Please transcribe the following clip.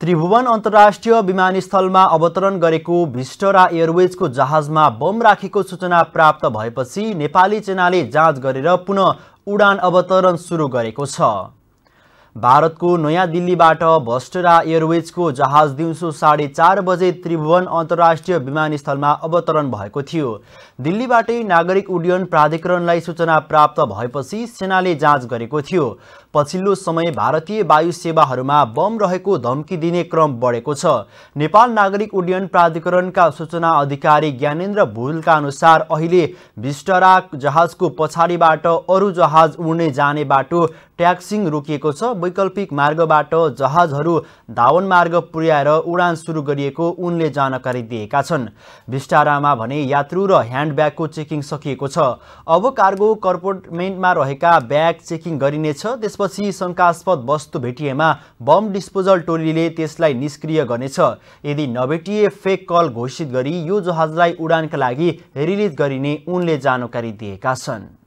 त्रिभुवन अन्तर्राष्ट्रिय विमानस्थलमा अवतरण गरेको भिस्टरा एयरवेजको जहाजमा बम राखेको सूचना प्राप्त भएपछि नेपाली सेनाले जाँच गरेर पुनः उडान अवतरण सुरु गरेको छ भारतको नयाँ दिल्लीबाट भस्टरा एयरवेजको जहाज दिउँसो साढे चार बजे त्रिभुवन अन्तर्राष्ट्रिय विमानस्थलमा अवतरण भएको थियो दिल्लीबाटै नागरिक उड्डयन प्राधिकरणलाई सूचना प्राप्त भएपछि सेनाले जाँच गरेको थियो पछिल्लो समय भारतीय वायु सेवाहरूमा बम रहेको धम्की दिने क्रम बढेको छ नेपाल नागरिक उड्डयन प्राधिकरणका सूचना अधिकारी ज्ञानेन्द्र भुलका अनुसार अहिले भिस्टरा जहाजको पछाडिबाट अरू जहाज उड्ने जाने बाटो ट्याक्सिङ रोकिएको छ वैकल्पिक मार्गबाट जहाजहरू धावन मार्ग पुर्याएर उडान सुरु गरिएको उनले जानकारी दिएका छन् भिस्टारामा भने यात्रु र ह्यान्डब्यागको चेकिङ सकिएको छ अब कार्गो कर्पोर्टमेन्टमा रहेका ब्याग चेकिङ गरिनेछ त्यस त्यसपछि शङ्कास्पद वस्तु भेटिएमा बम डिस्पोजल टोलीले त्यसलाई निष्क्रिय गर्नेछ यदि नभेटिए फेक कल घोषित गरी यो जहाजलाई उडानका लागि रिलिज गरिने उनले जानकारी दिएका छन्